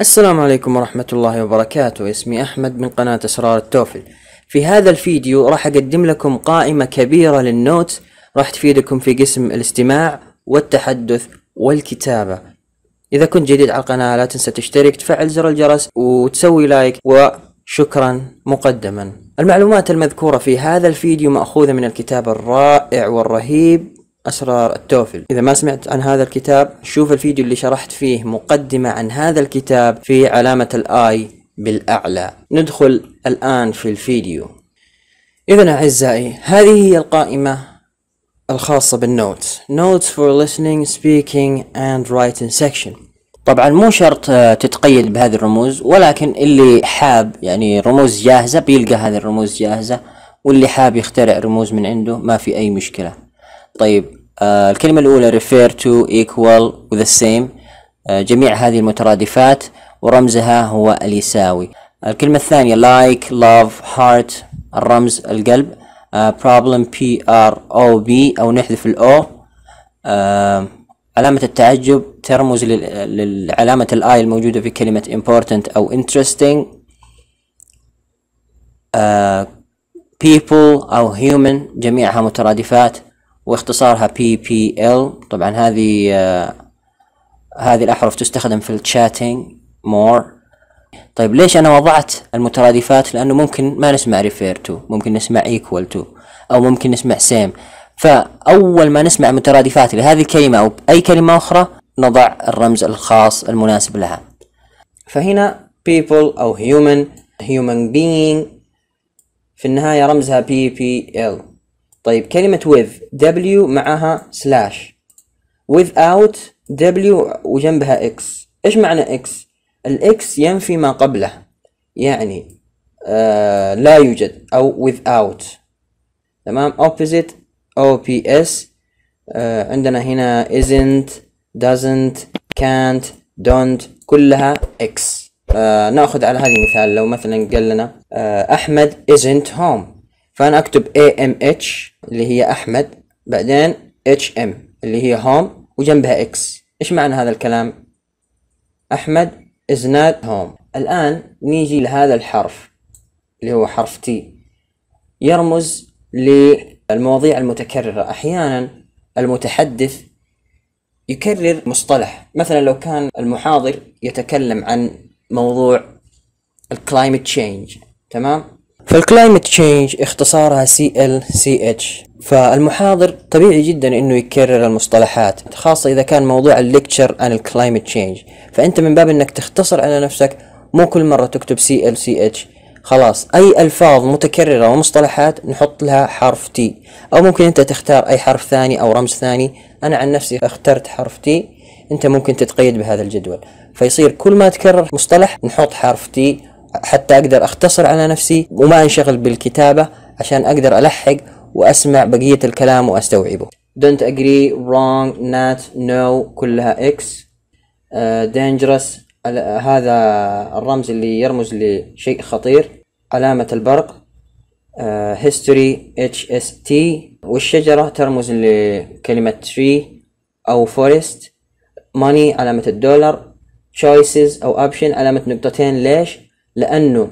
السلام عليكم ورحمة الله وبركاته اسمي أحمد من قناة أسرار التوفل في هذا الفيديو راح أقدم لكم قائمة كبيرة للنوتس راح تفيدكم في قسم الاستماع والتحدث والكتابة إذا كنت جديد على القناة لا تنسى تشترك تفعل زر الجرس وتسوي لايك وشكرا مقدما المعلومات المذكورة في هذا الفيديو مأخوذة من الكتاب الرائع والرهيب أسرار التوفل إذا ما سمعت عن هذا الكتاب شوف الفيديو اللي شرحت فيه مقدمة عن هذا الكتاب في علامة الآي بالأعلى ندخل الآن في الفيديو إذا أعزائي هذه هي القائمة الخاصة بالنوتس Notes for listening, speaking and writing section طبعا مو شرط تتقيد بهذه الرموز ولكن اللي حاب يعني رموز جاهزة بيلقى هذه الرموز جاهزة واللي حاب يخترع رموز من عنده ما في أي مشكلة طيب آه، الكلمة الأولى refer to equal with the same آه، جميع هذه المترادفات ورمزها هو اليساوي الكلمة الثانية like love heart الرمز القلب uh, problem P R O B أو نحذف الأو علامة التعجب ترمز للعلامة الآي الموجودة في كلمة important أو interesting people أو human جميعها مترادفات واختصارها بي بي ال طبعا هذه آه، هذه الأحرف تستخدم في الشاتنج مور طيب ليش أنا وضعت المترادفات لأنه ممكن ما نسمع ريفير تو ممكن نسمع ايكوال تو أو ممكن نسمع سيم فأول ما نسمع مترادفات لهذه الكلمة أو أي كلمة أخرى نضع الرمز الخاص المناسب لها فهنا people أو human human being في النهاية رمزها بي بي ال طيب كلمة with W معها slash without W وجنبها X إيش معنى X؟ الإكس ينفي ما قبله يعني آه لا يوجد أو without تمام opposite OPS آه عندنا هنا isn't doesn't can't don't كلها X آه ناخذ على هذه مثال لو مثلا قال لنا آه أحمد isn't home فأنا أكتب AMH اللي هي أحمد بعدين HM اللي هي هوم وجنبها X إيش معنى هذا الكلام؟ أحمد is not home الآن نيجي لهذا الحرف اللي هو حرف T يرمز للمواضيع المتكررة أحيانا المتحدث يكرر مصطلح مثلا لو كان المحاضر يتكلم عن موضوع الكلايمت تشينج تمام فالكلايمت تشينج اختصارها سي سي ال اتش فالمحاضر طبيعي جدا انه يكرر المصطلحات خاصة اذا كان موضوع الليكتشر عن الكلايمت تشينج فانت من باب انك تختصر على نفسك مو كل مرة تكتب سي سي ال اتش خلاص اي الفاظ متكررة ومصطلحات نحط لها حرف تي او ممكن انت تختار اي حرف ثاني او رمز ثاني انا عن نفسي اخترت حرف تي انت ممكن تتقيد بهذا الجدول فيصير كل ما تكرر مصطلح نحط حرف تي حتى أقدر أختصر على نفسي وما أنشغل بالكتابة عشان أقدر ألحق وأسمع بقية الكلام وأستوعبه don't agree wrong not no كلها x uh, dangerous هذا الرمز اللي يرمز لشيء خطير علامة البرق uh, history hst والشجرة ترمز لكلمة tree أو forest money علامة الدولار choices أو option علامة نقطتين ليش لأنه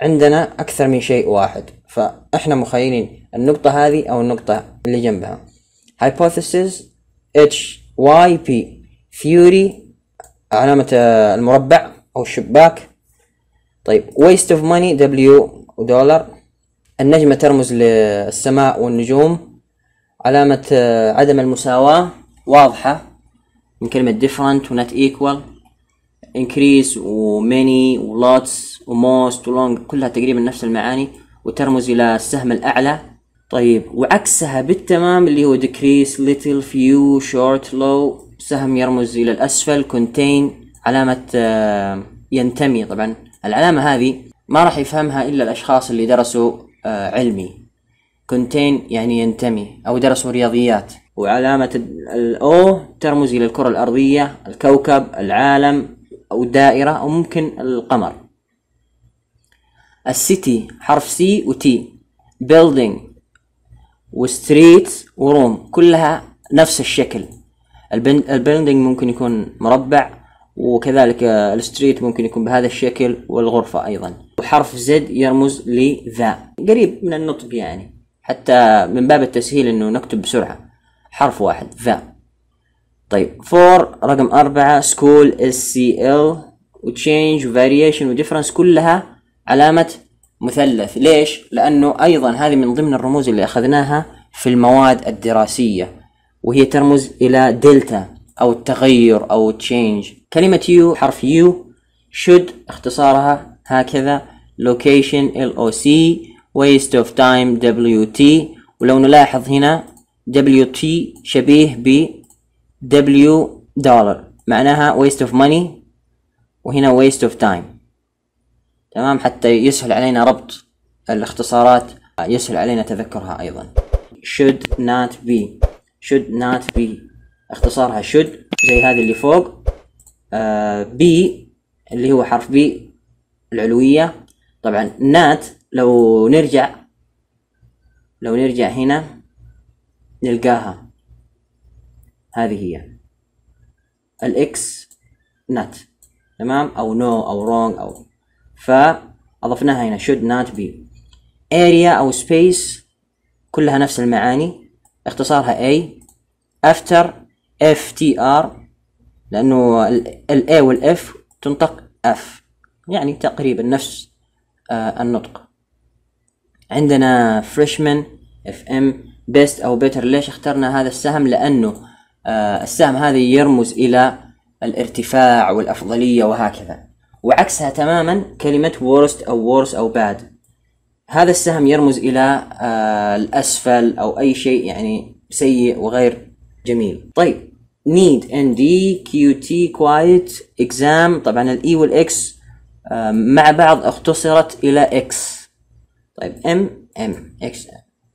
عندنا أكثر من شيء واحد فإحنا مخيلين النقطة هذه أو النقطة اللي جنبها hypothesis H Y P theory علامة المربع أو الشباك طيب waste of money W دولار النجمة ترمز للسماء والنجوم علامة عدم المساواة واضحة من كلمة different not equal increase وميني ولوتس وموست ولونج كلها تقريبا نفس المعاني وترمز الى السهم الاعلى طيب وعكسها بالتمام اللي هو decrease little few short low سهم يرمز الى الاسفل contain علامة آه، ينتمي طبعا العلامة هذه ما راح يفهمها الا الاشخاص اللي درسوا آه، علمي contain يعني ينتمي او درسوا رياضيات وعلامة الاو ترمز الى الكرة الارضية الكوكب العالم أو دائرة أو ممكن القمر السيتي حرف سي وتي ستريت وستريت وروم كلها نفس الشكل البيلدينج ممكن يكون مربع وكذلك الستريت ممكن يكون بهذا الشكل والغرفة أيضا وحرف زد يرمز لذا قريب من النطق يعني حتى من باب التسهيل أنه نكتب بسرعة حرف واحد ذا طيب فور رقم أربعة سكول اس سي ال وتشينج وفاريشن وديفرنس كلها علامة مثلث ليش؟ لأنه أيضا هذه من ضمن الرموز اللي أخذناها في المواد الدراسية وهي ترمز إلى دلتا أو التغير أو تشينج كلمة يو حرف يو should اختصارها هكذا location LOC waste of time WT ولو نلاحظ هنا WT شبيه ب دبليو دولار معناها waste of money وهنا waste of time تمام حتى يسهل علينا ربط الاختصارات يسهل علينا تذكرها أيضا should not be should not be اختصارها should زي هذه اللي فوق آه be اللي هو حرف بي العلوية طبعا not لو نرجع لو نرجع هنا نلقاها هذه هي الاكس نات تمام او نو no او رونج او فاضفناها هنا should not be area او space كلها نفس المعاني اختصارها A after ftr لانه ال A والاف تنطق F يعني تقريبا نفس آه النطق عندنا freshman FM best او better ليش اخترنا هذا السهم لانه آه، السهم هذا يرمز إلى الارتفاع والأفضلية وهكذا وعكسها تماما كلمة worst أو worse أو bad هذا السهم يرمز إلى آه، الأسفل أو أي شيء يعني سيء وغير جميل طيب need nd qt quiet exam طبعا الاي e والاكس آه، مع بعض اختصرت الى اكس طيب ام ام X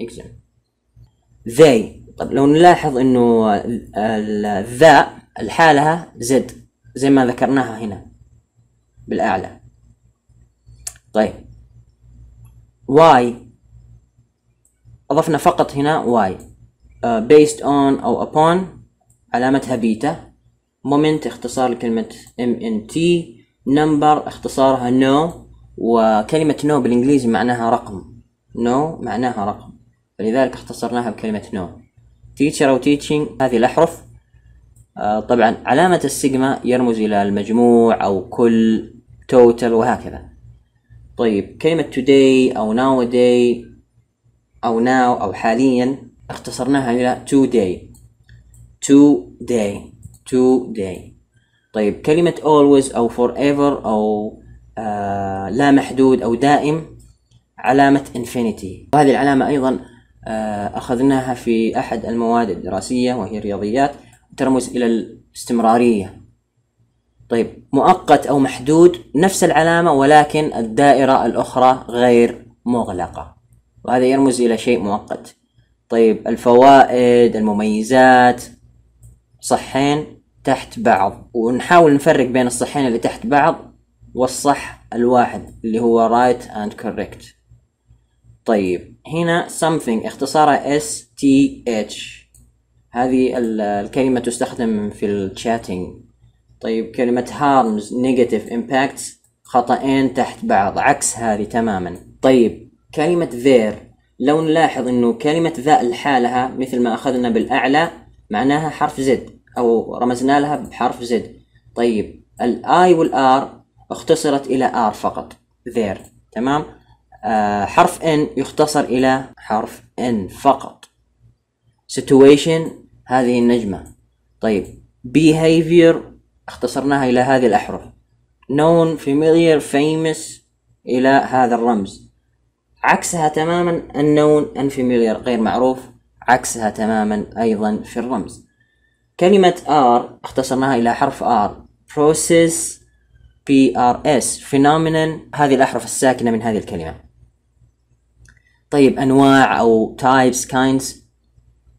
exam they طب لو نلاحظ انه الذا الحالها زد زي ما ذكرناها هنا بالاعلى طيب واي اضفنا فقط هنا واي آه، based on او upon علامتها بيتا مومنت اختصار لكلمة ام ان تي نمبر اختصارها نو وكلمة نو بالانجليزي معناها رقم نو معناها رقم فلذلك اختصرناها بكلمة no تيتشر أو تيتشنج هذه الأحرف آه، طبعا علامة السيجما يرمز إلى المجموع أو كل توتال وهكذا طيب كلمة today أو nowadays أو now أو حاليا اختصرناها إلى today today today طيب كلمة always أو forever أو آه لا محدود أو دائم علامة infinity وهذه العلامة أيضا آه، أخذناها في أحد المواد الدراسية وهي الرياضيات ترمز إلى الاستمرارية طيب مؤقت أو محدود نفس العلامة ولكن الدائرة الأخرى غير مغلقة وهذا يرمز إلى شيء مؤقت طيب الفوائد المميزات صحين تحت بعض ونحاول نفرق بين الصحين اللي تحت بعض والصح الواحد اللي هو right and correct طيب هنا something اختصارها STH هذه الكلمة تستخدم في الشاتنج طيب كلمة harms negative impacts خطأين تحت بعض عكس هذه تماما طيب كلمة there لو نلاحظ انه كلمة ذا لحالها مثل ما اخذنا بالاعلى معناها حرف زد او رمزنا لها بحرف زد طيب الاي والار اختصرت الى ار فقط there تمام آه، حرف N يختصر إلى حرف N فقط situation هذه النجمة طيب behavior اختصرناها إلى هذه الأحرف known familiar famous إلى هذا الرمز عكسها تماما unknown unfamiliar غير معروف عكسها تماما أيضا في الرمز كلمة R اختصرناها إلى حرف R process PRS phenomenon هذه الأحرف الساكنة من هذه الكلمة طيب انواع او types kinds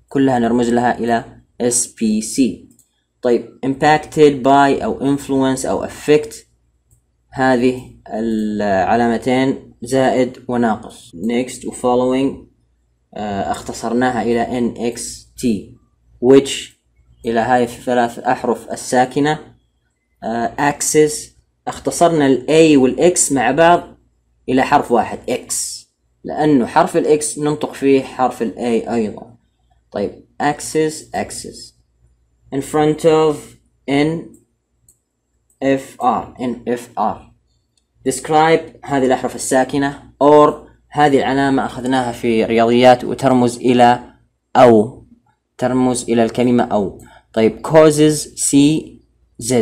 كلها نرمز لها الى SPC طيب impacted by او influence او affect هذه العلامتين زائد وناقص next و following آه، اختصرناها الى NXT which الى هاي الثلاث احرف الساكنه آه، axis اختصرنا الاي A وال X مع بعض الى حرف واحد لأنه حرف الإكس ننطق فيه حرف الأي أيضا طيب axis axis in front of in fr in fr describe هذه الأحرف الساكنة or هذه العلامة أخذناها في رياضيات وترمز إلى أو ترمز إلى الكلمة أو طيب causes C Z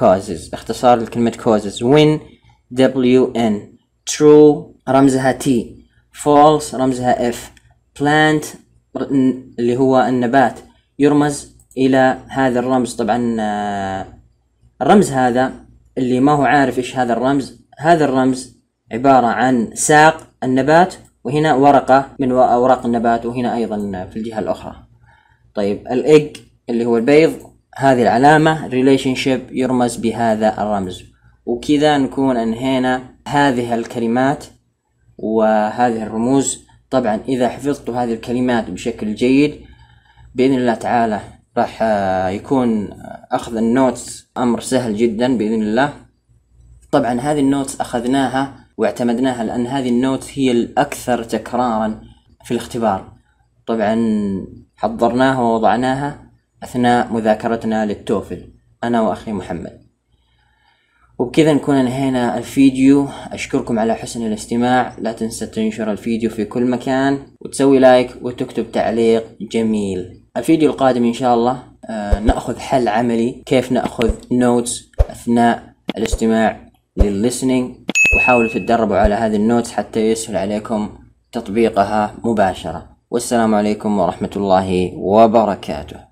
causes اختصار لكلمة causes win W N true رمزها T فولس رمزها اف plant اللي هو النبات يرمز إلى هذا الرمز طبعا آه، الرمز هذا اللي ما هو عارف إيش هذا الرمز هذا الرمز عبارة عن ساق النبات وهنا ورقة من أوراق النبات وهنا أيضا في الجهة الأخرى طيب الإج اللي هو البيض هذه العلامة relationship يرمز بهذا الرمز وكذا نكون أنهينا هذه الكلمات وهذه الرموز طبعا إذا حفظت هذه الكلمات بشكل جيد بإذن الله تعالى راح آه، يكون آه، أخذ النوتس أمر سهل جدا بإذن الله طبعا هذه النوتس أخذناها واعتمدناها لأن هذه النوتس هي الأكثر تكرارا في الاختبار طبعا حضرناها ووضعناها أثناء مذاكرتنا للتوفل أنا وأخي محمد وبكذا نكون انهينا الفيديو اشكركم على حسن الاستماع لا تنسى تنشر الفيديو في كل مكان وتسوي لايك وتكتب تعليق جميل الفيديو القادم ان شاء الله آه ناخذ حل عملي كيف ناخذ نوتس اثناء الاستماع للليسنينج وحاولوا تتدربوا على هذه النوتس حتى يسهل عليكم تطبيقها مباشرة والسلام عليكم ورحمة الله وبركاته